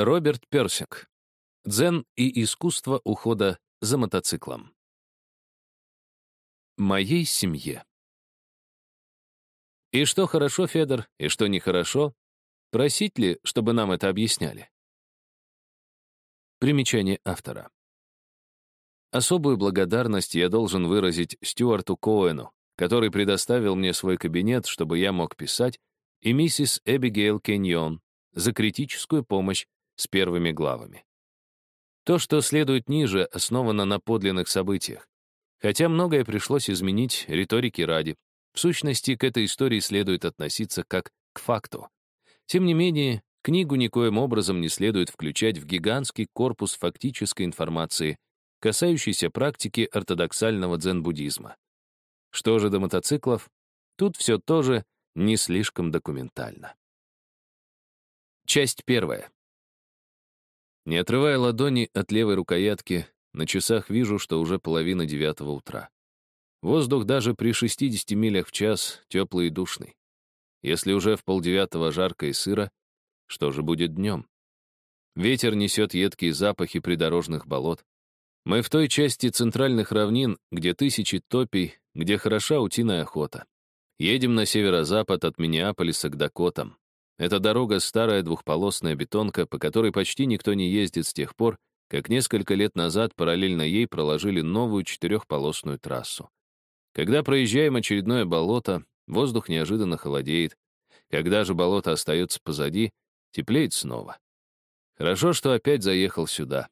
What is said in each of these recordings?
Роберт Персик. Дзен и искусство ухода за мотоциклом. Моей семье. И что хорошо, Федор, и что нехорошо? Просить ли, чтобы нам это объясняли? Примечание автора. Особую благодарность я должен выразить Стюарту Коэну, который предоставил мне свой кабинет, чтобы я мог писать, и миссис Эбигейл Кеньон за критическую помощь с первыми главами. То, что следует ниже, основано на подлинных событиях. Хотя многое пришлось изменить риторики ради. В сущности, к этой истории следует относиться как к факту. Тем не менее, книгу никоим образом не следует включать в гигантский корпус фактической информации, касающейся практики ортодоксального дзен-буддизма. Что же до мотоциклов? Тут все тоже не слишком документально. Часть первая. Не отрывая ладони от левой рукоятки, на часах вижу, что уже половина девятого утра. Воздух даже при 60 милях в час теплый и душный. Если уже в полдевятого жарко и сыро, что же будет днем? Ветер несет едкие запахи придорожных болот. Мы в той части центральных равнин, где тысячи топий, где хороша утиная охота. Едем на северо-запад от Миннеаполиса к Дакотам. Эта дорога — старая двухполосная бетонка, по которой почти никто не ездит с тех пор, как несколько лет назад параллельно ей проложили новую четырехполосную трассу. Когда проезжаем очередное болото, воздух неожиданно холодеет. Когда же болото остается позади, теплеет снова. Хорошо, что опять заехал сюда.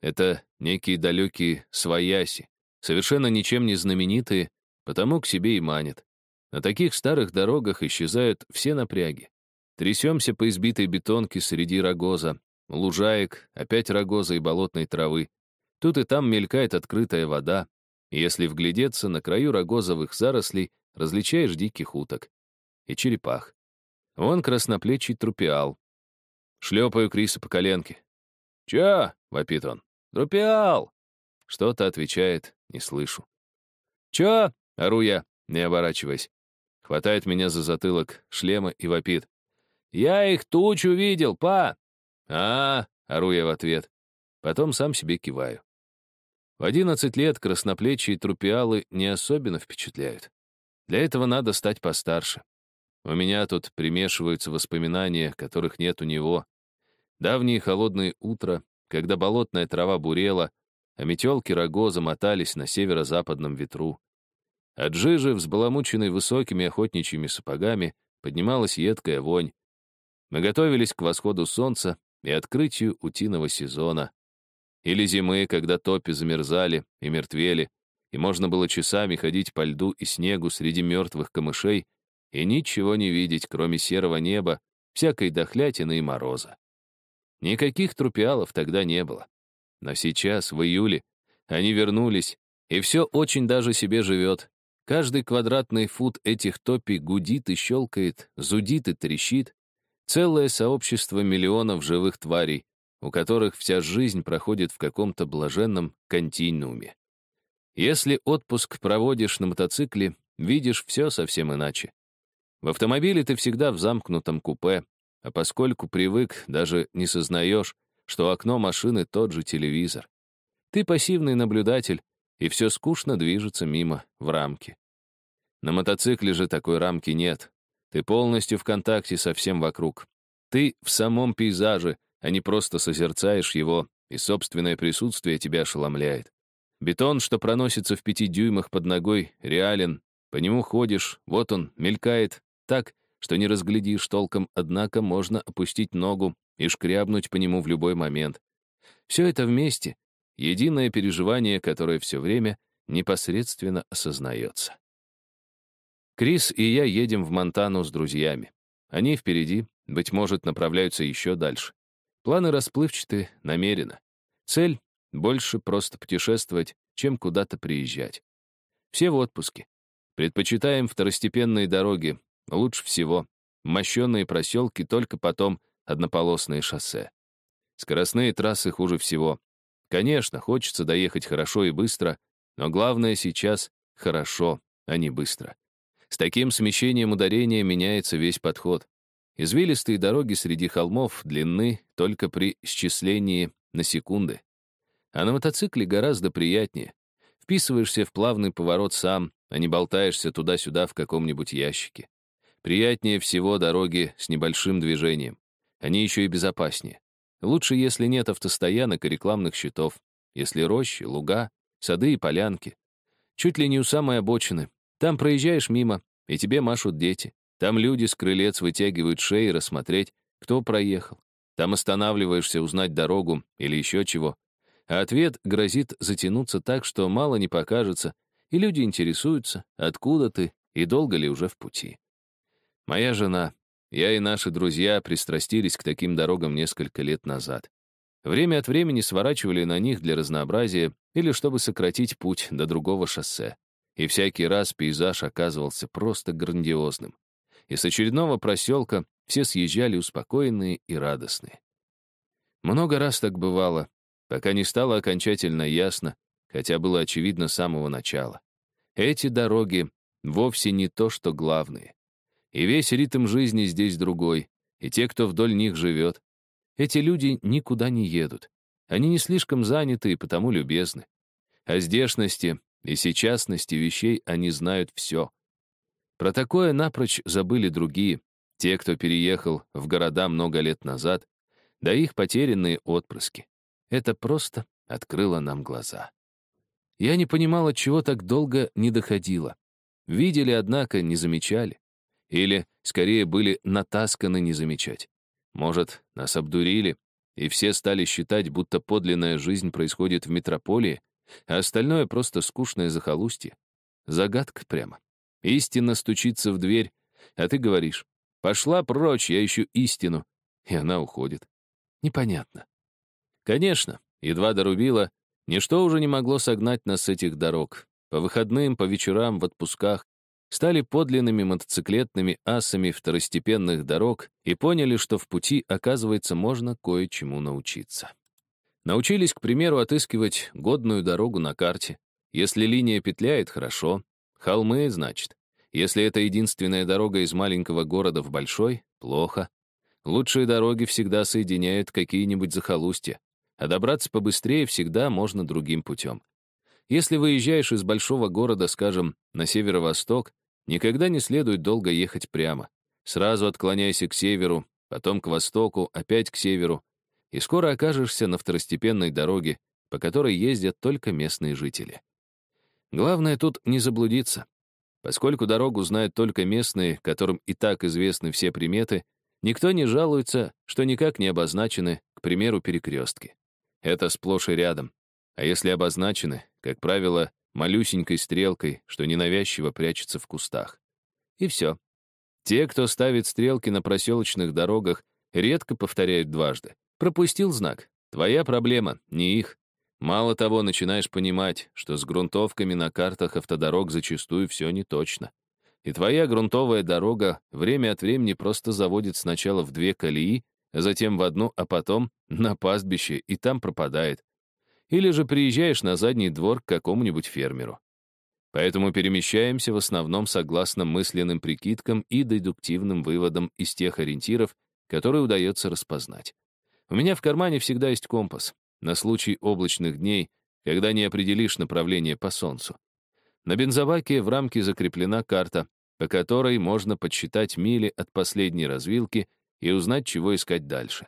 Это некие далекие свояси, совершенно ничем не знаменитые, потому к себе и манят. На таких старых дорогах исчезают все напряги. Трясемся по избитой бетонке среди рогоза, лужаек, опять рогоза и болотной травы. Тут и там мелькает открытая вода. Если вглядеться, на краю рогозовых зарослей различаешь диких уток и черепах. Вон красноплечий трупиал. Шлепаю Криса по коленке. «Чё?» — вопит он. «Трупиал!» Что-то отвечает, не слышу. «Чё?» — ору я, не оборачиваясь. Хватает меня за затылок шлема и вопит. «Я их тучу видел, па!» «А!» — ору я в ответ. Потом сам себе киваю. В одиннадцать лет красноплечие трупиалы не особенно впечатляют. Для этого надо стать постарше. У меня тут примешиваются воспоминания, которых нет у него. Давние холодные утро, когда болотная трава бурела, а метелки рогоза мотались на северо-западном ветру. От жижи, взбаламученной высокими охотничьими сапогами, поднималась едкая вонь, мы готовились к восходу солнца и открытию утиного сезона. Или зимы, когда топи замерзали и мертвели, и можно было часами ходить по льду и снегу среди мертвых камышей и ничего не видеть, кроме серого неба, всякой дохлятины и мороза. Никаких трупиалов тогда не было. Но сейчас, в июле, они вернулись, и все очень даже себе живет. Каждый квадратный фут этих топий гудит и щелкает, зудит и трещит, Целое сообщество миллионов живых тварей, у которых вся жизнь проходит в каком-то блаженном континууме. Если отпуск проводишь на мотоцикле, видишь все совсем иначе. В автомобиле ты всегда в замкнутом купе, а поскольку привык, даже не сознаешь, что окно машины тот же телевизор. Ты пассивный наблюдатель, и все скучно движется мимо, в рамке. На мотоцикле же такой рамки нет. Ты полностью в контакте со всем вокруг. Ты в самом пейзаже, а не просто созерцаешь его, и собственное присутствие тебя ошеломляет. Бетон, что проносится в пяти дюймах под ногой, реален. По нему ходишь, вот он, мелькает, так, что не разглядишь толком, однако можно опустить ногу и шкрябнуть по нему в любой момент. Все это вместе — единое переживание, которое все время непосредственно осознается. Крис и я едем в Монтану с друзьями. Они впереди, быть может, направляются еще дальше. Планы расплывчаты намеренно. Цель — больше просто путешествовать, чем куда-то приезжать. Все в отпуске. Предпочитаем второстепенные дороги. Лучше всего мощенные проселки, только потом однополосные шоссе. Скоростные трассы хуже всего. Конечно, хочется доехать хорошо и быстро, но главное сейчас — хорошо, а не быстро. С таким смещением ударения меняется весь подход. Извилистые дороги среди холмов длинны только при счислении на секунды. А на мотоцикле гораздо приятнее. Вписываешься в плавный поворот сам, а не болтаешься туда-сюда в каком-нибудь ящике. Приятнее всего дороги с небольшим движением. Они еще и безопаснее. Лучше, если нет автостоянок и рекламных щитов, если рощи, луга, сады и полянки. Чуть ли не у самой обочины, там проезжаешь мимо, и тебе машут дети. Там люди с крылец вытягивают шеи рассмотреть, кто проехал. Там останавливаешься узнать дорогу или еще чего. А ответ грозит затянуться так, что мало не покажется, и люди интересуются, откуда ты и долго ли уже в пути. Моя жена, я и наши друзья пристрастились к таким дорогам несколько лет назад. Время от времени сворачивали на них для разнообразия или чтобы сократить путь до другого шоссе и всякий раз пейзаж оказывался просто грандиозным. и с очередного проселка все съезжали успокоенные и радостные. Много раз так бывало, пока не стало окончательно ясно, хотя было очевидно с самого начала. Эти дороги вовсе не то, что главные. И весь ритм жизни здесь другой, и те, кто вдоль них живет. Эти люди никуда не едут. Они не слишком заняты и потому любезны. О здешности и сейчас на вещей они знают все. Про такое напрочь забыли другие, те, кто переехал в города много лет назад, да их потерянные отпрыски. Это просто открыло нам глаза. Я не понимала, чего так долго не доходило. Видели, однако, не замечали. Или, скорее, были натасканы не замечать. Может, нас обдурили, и все стали считать, будто подлинная жизнь происходит в метрополии, а остальное просто скучное захолустье. Загадка прямо. Истина стучится в дверь, а ты говоришь, «Пошла прочь, я ищу истину», и она уходит. Непонятно. Конечно, едва дорубила, ничто уже не могло согнать нас с этих дорог. По выходным, по вечерам, в отпусках стали подлинными мотоциклетными асами второстепенных дорог и поняли, что в пути, оказывается, можно кое-чему научиться. Научились, к примеру, отыскивать годную дорогу на карте. Если линия петляет, хорошо. Холмы, значит. Если это единственная дорога из маленького города в большой, плохо. Лучшие дороги всегда соединяют какие-нибудь захолустья, а добраться побыстрее всегда можно другим путем. Если выезжаешь из большого города, скажем, на северо-восток, никогда не следует долго ехать прямо. Сразу отклоняйся к северу, потом к востоку, опять к северу, и скоро окажешься на второстепенной дороге, по которой ездят только местные жители. Главное тут не заблудиться. Поскольку дорогу знают только местные, которым и так известны все приметы, никто не жалуется, что никак не обозначены, к примеру, перекрестки. Это сплошь и рядом. А если обозначены, как правило, малюсенькой стрелкой, что ненавязчиво прячется в кустах. И все. Те, кто ставит стрелки на проселочных дорогах, редко повторяют дважды. Пропустил знак. Твоя проблема, не их. Мало того, начинаешь понимать, что с грунтовками на картах автодорог зачастую все не точно. И твоя грунтовая дорога время от времени просто заводит сначала в две колеи, а затем в одну, а потом на пастбище, и там пропадает. Или же приезжаешь на задний двор к какому-нибудь фермеру. Поэтому перемещаемся в основном согласно мысленным прикидкам и дедуктивным выводам из тех ориентиров, которые удается распознать. У меня в кармане всегда есть компас, на случай облачных дней, когда не определишь направление по солнцу. На бензобаке в рамке закреплена карта, по которой можно подсчитать мили от последней развилки и узнать, чего искать дальше.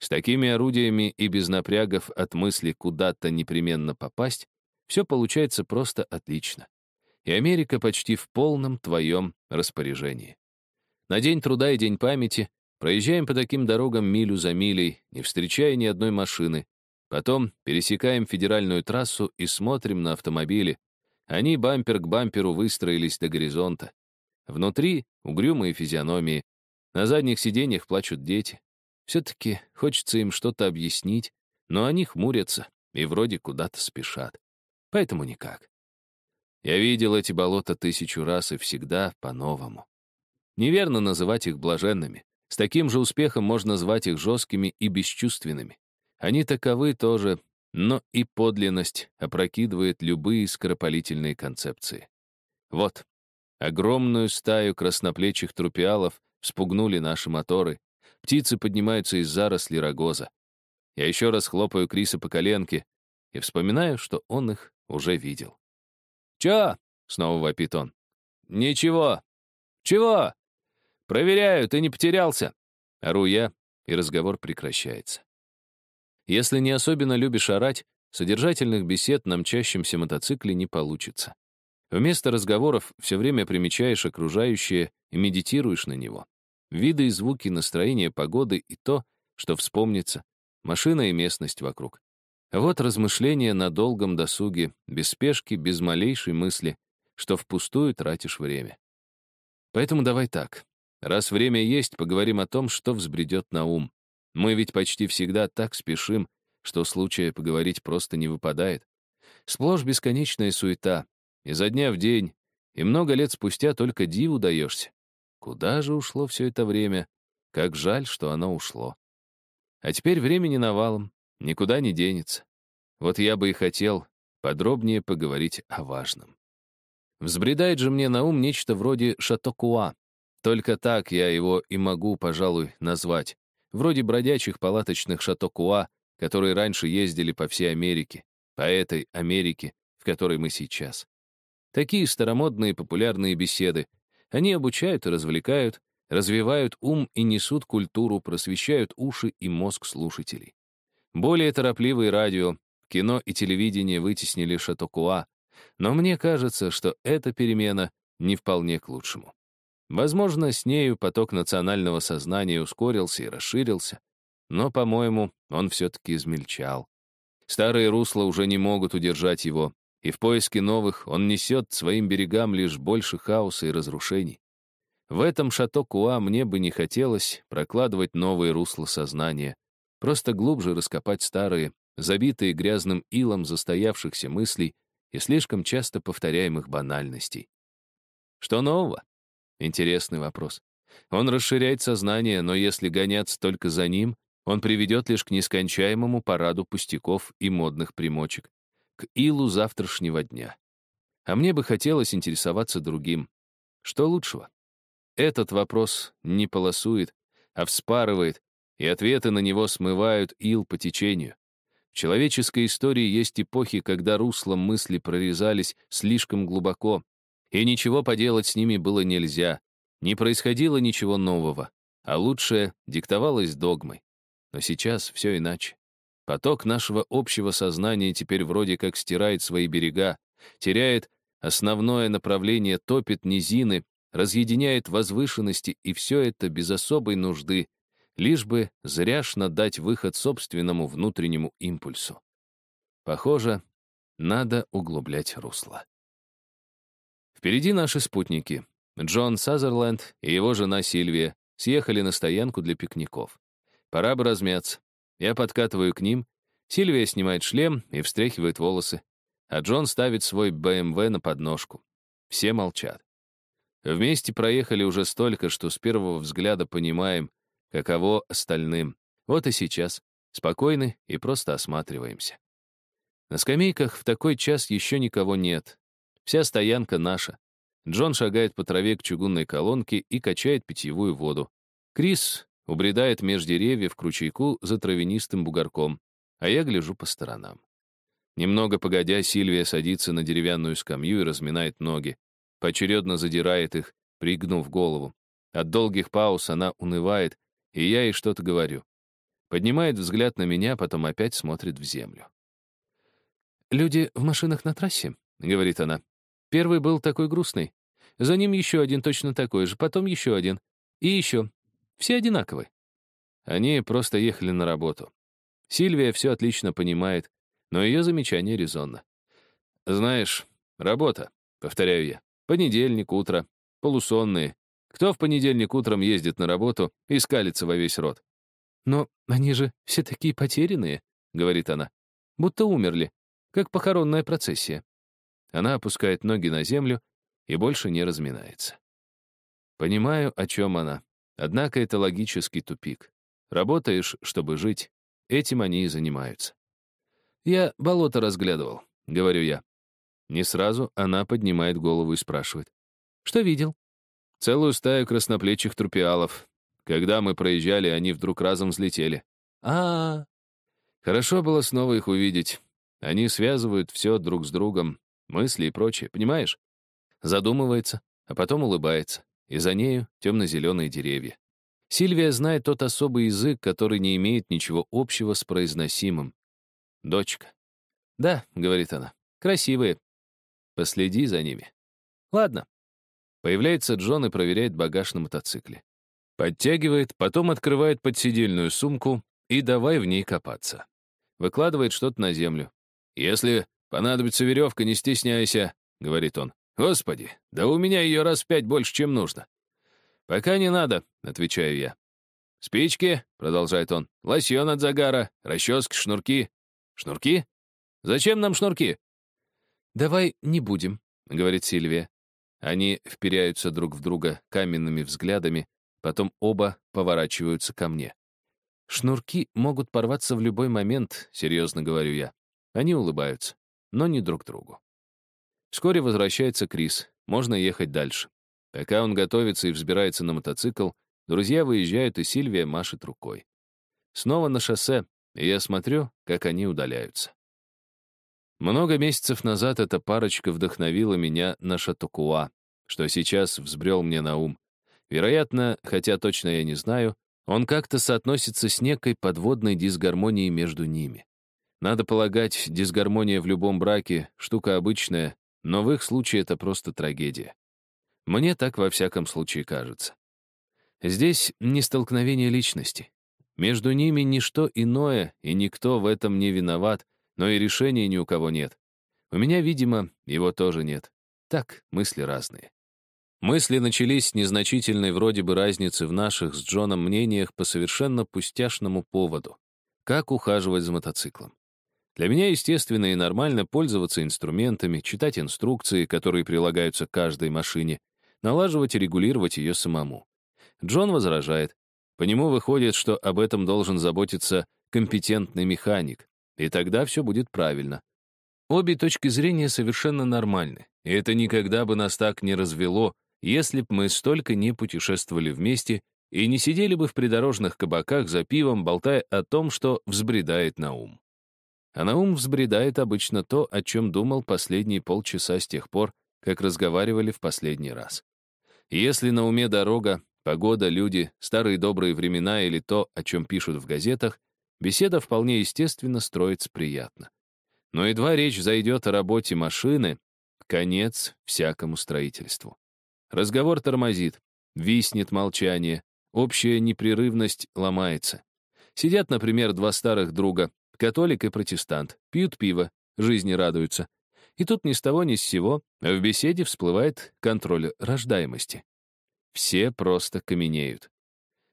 С такими орудиями и без напрягов от мысли куда-то непременно попасть, все получается просто отлично. И Америка почти в полном твоем распоряжении. На День труда и День памяти Проезжаем по таким дорогам милю за милей, не встречая ни одной машины. Потом пересекаем федеральную трассу и смотрим на автомобили. Они бампер к бамперу выстроились до горизонта. Внутри угрюмые физиономии. На задних сиденьях плачут дети. Все-таки хочется им что-то объяснить, но они хмурятся и вроде куда-то спешат. Поэтому никак. Я видел эти болота тысячу раз и всегда по-новому. Неверно называть их блаженными. С таким же успехом можно звать их жесткими и бесчувственными. Они таковы тоже, но и подлинность опрокидывает любые скоропалительные концепции. Вот, огромную стаю красноплечих трупиалов спугнули наши моторы, птицы поднимаются из заросли рогоза. Я еще раз хлопаю Криса по коленке и вспоминаю, что он их уже видел. «Чё?» — снова вопит он. «Ничего». «Чего?» «Проверяю, ты не потерялся!» Ору я, и разговор прекращается. Если не особенно любишь орать, содержательных бесед на мчащемся мотоцикле не получится. Вместо разговоров все время примечаешь окружающее и медитируешь на него. Виды и звуки, настроение погоды и то, что вспомнится, машина и местность вокруг. Вот размышления на долгом досуге, без спешки, без малейшей мысли, что впустую тратишь время. Поэтому давай так. Раз время есть, поговорим о том, что взбредет на ум. Мы ведь почти всегда так спешим, что случая поговорить просто не выпадает. Сплошь бесконечная суета. Изо дня в день, и много лет спустя только диву даешься. Куда же ушло все это время? Как жаль, что оно ушло. А теперь времени навалом, никуда не денется. Вот я бы и хотел подробнее поговорить о важном. Взбредает же мне на ум нечто вроде Шатокуа, только так я его и могу, пожалуй, назвать. Вроде бродячих палаточных шатокуа, которые раньше ездили по всей Америке, по этой Америке, в которой мы сейчас. Такие старомодные популярные беседы. Они обучают и развлекают, развивают ум и несут культуру, просвещают уши и мозг слушателей. Более торопливые радио, кино и телевидение вытеснили шатокуа, но мне кажется, что эта перемена не вполне к лучшему. Возможно, с нею поток национального сознания ускорился и расширился, но, по-моему, он все-таки измельчал. Старые русла уже не могут удержать его, и в поиске новых он несет своим берегам лишь больше хаоса и разрушений. В этом Шато-Куа мне бы не хотелось прокладывать новые русла сознания, просто глубже раскопать старые, забитые грязным илом застоявшихся мыслей и слишком часто повторяемых банальностей. Что нового? Интересный вопрос. Он расширяет сознание, но если гоняться только за ним, он приведет лишь к нескончаемому параду пустяков и модных примочек, к илу завтрашнего дня. А мне бы хотелось интересоваться другим. Что лучшего? Этот вопрос не полосует, а вспарывает, и ответы на него смывают ил по течению. В человеческой истории есть эпохи, когда русло мысли прорезались слишком глубоко, и ничего поделать с ними было нельзя. Не происходило ничего нового, а лучшее диктовалось догмой. Но сейчас все иначе. Поток нашего общего сознания теперь вроде как стирает свои берега, теряет основное направление, топит низины, разъединяет возвышенности, и все это без особой нужды, лишь бы зряшно дать выход собственному внутреннему импульсу. Похоже, надо углублять русло. Впереди наши спутники. Джон Сазерленд и его жена Сильвия съехали на стоянку для пикников. Пора бы размяться. Я подкатываю к ним. Сильвия снимает шлем и встряхивает волосы. А Джон ставит свой БМВ эм на подножку. Все молчат. Вместе проехали уже столько, что с первого взгляда понимаем, каково остальным. Вот и сейчас. Спокойны и просто осматриваемся. На скамейках в такой час еще никого нет. Вся стоянка наша. Джон шагает по траве к чугунной колонке и качает питьевую воду. Крис убредает меж деревьев к ручейку за травянистым бугорком, а я гляжу по сторонам. Немного погодя, Сильвия садится на деревянную скамью и разминает ноги. Поочередно задирает их, пригнув голову. От долгих пауз она унывает, и я ей что-то говорю. Поднимает взгляд на меня, потом опять смотрит в землю. «Люди в машинах на трассе», — говорит она. Первый был такой грустный. За ним еще один точно такой же, потом еще один. И еще. Все одинаковы. Они просто ехали на работу. Сильвия все отлично понимает, но ее замечание резонно. «Знаешь, работа», — повторяю я. «Понедельник, утро. Полусонные. Кто в понедельник утром ездит на работу и скалится во весь рот?» «Но они же все такие потерянные», — говорит она. «Будто умерли, как похоронная процессия». Она опускает ноги на землю и больше не разминается. Понимаю, о чем она. Однако это логический тупик. Работаешь, чтобы жить. Этим они и занимаются. «Я болото разглядывал», — говорю я. Не сразу она поднимает голову и спрашивает. «Что видел?» «Целую стаю красноплечих трупиалов. Когда мы проезжали, они вдруг разом взлетели. а а, -а. Хорошо было снова их увидеть. Они связывают все друг с другом, мысли и прочее, понимаешь? Задумывается, а потом улыбается, и за нею темно-зеленые деревья. Сильвия знает тот особый язык, который не имеет ничего общего с произносимым. «Дочка». «Да», — говорит она, — «красивые. Последи за ними». «Ладно». Появляется Джон и проверяет багаж на мотоцикле. Подтягивает, потом открывает подсидельную сумку и давай в ней копаться. Выкладывает что-то на землю. «Если «Понадобится веревка, не стесняйся», — говорит он. «Господи, да у меня ее раз в пять больше, чем нужно». «Пока не надо», — отвечаю я. «Спички», — продолжает он, — «лосьон от загара, расчески, шнурки». «Шнурки? Зачем нам шнурки?» «Давай не будем», — говорит Сильвия. Они вперяются друг в друга каменными взглядами, потом оба поворачиваются ко мне. «Шнурки могут порваться в любой момент», — серьезно говорю я. Они улыбаются но не друг другу. Вскоре возвращается Крис, можно ехать дальше. Пока он готовится и взбирается на мотоцикл, друзья выезжают, и Сильвия машет рукой. Снова на шоссе, и я смотрю, как они удаляются. Много месяцев назад эта парочка вдохновила меня на Шатукуа, что сейчас взбрел мне на ум. Вероятно, хотя точно я не знаю, он как-то соотносится с некой подводной дисгармонией между ними. Надо полагать, дисгармония в любом браке — штука обычная, но в их случае это просто трагедия. Мне так во всяком случае кажется. Здесь не столкновение личности. Между ними ничто иное, и никто в этом не виноват, но и решения ни у кого нет. У меня, видимо, его тоже нет. Так, мысли разные. Мысли начались с незначительной вроде бы разницы в наших с Джоном мнениях по совершенно пустяшному поводу. Как ухаживать за мотоциклом? Для меня естественно и нормально пользоваться инструментами, читать инструкции, которые прилагаются к каждой машине, налаживать и регулировать ее самому. Джон возражает. По нему выходит, что об этом должен заботиться компетентный механик, и тогда все будет правильно. Обе точки зрения совершенно нормальны, и это никогда бы нас так не развело, если бы мы столько не путешествовали вместе и не сидели бы в придорожных кабаках за пивом, болтая о том, что взбредает на ум. А на ум взбредает обычно то, о чем думал последние полчаса с тех пор, как разговаривали в последний раз. если на уме дорога, погода, люди, старые добрые времена или то, о чем пишут в газетах, беседа вполне естественно строится приятно. Но едва речь зайдет о работе машины, конец всякому строительству. Разговор тормозит, виснет молчание, общая непрерывность ломается. Сидят, например, два старых друга, Католик и протестант пьют пиво, жизни радуются. И тут ни с того ни с сего в беседе всплывает контроль рождаемости. Все просто каменеют.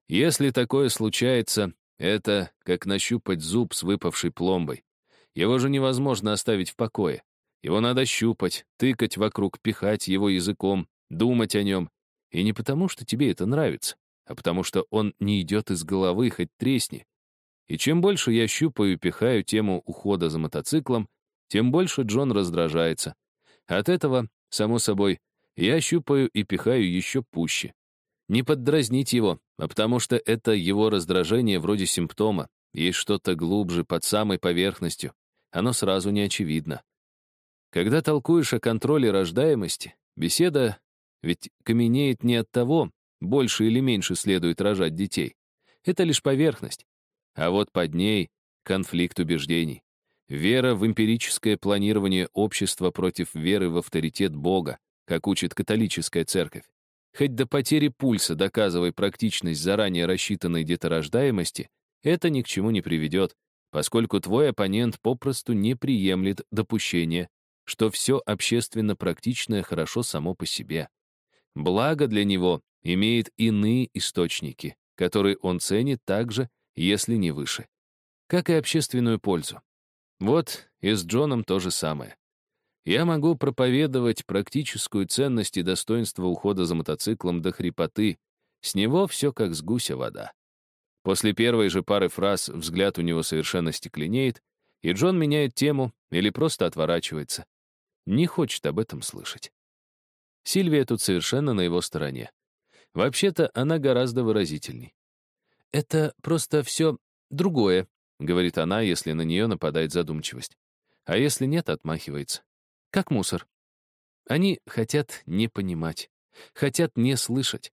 Если такое случается, это как нащупать зуб с выпавшей пломбой. Его же невозможно оставить в покое. Его надо щупать, тыкать вокруг, пихать его языком, думать о нем. И не потому, что тебе это нравится, а потому что он не идет из головы, хоть тресни. И чем больше я щупаю и пихаю тему ухода за мотоциклом, тем больше Джон раздражается. От этого, само собой, я щупаю и пихаю еще пуще. Не поддразнить его, а потому что это его раздражение вроде симптома. Есть что-то глубже, под самой поверхностью. Оно сразу не очевидно. Когда толкуешь о контроле рождаемости, беседа ведь каменеет не от того, больше или меньше следует рожать детей. Это лишь поверхность. А вот под ней конфликт убеждений. Вера в эмпирическое планирование общества против веры в авторитет Бога, как учит католическая церковь. Хоть до потери пульса доказывай практичность заранее рассчитанной деторождаемости, это ни к чему не приведет, поскольку твой оппонент попросту не приемлет допущение, что все общественно практичное хорошо само по себе. Благо для него имеет иные источники, которые он ценит так же, если не выше. Как и общественную пользу. Вот и с Джоном то же самое. Я могу проповедовать практическую ценность и достоинство ухода за мотоциклом до хрипоты. С него все как с гуся вода. После первой же пары фраз взгляд у него совершенно стекленеет, и Джон меняет тему или просто отворачивается. Не хочет об этом слышать. Сильвия тут совершенно на его стороне. Вообще-то она гораздо выразительней. «Это просто все другое», — говорит она, если на нее нападает задумчивость. А если нет, отмахивается. Как мусор. Они хотят не понимать, хотят не слышать,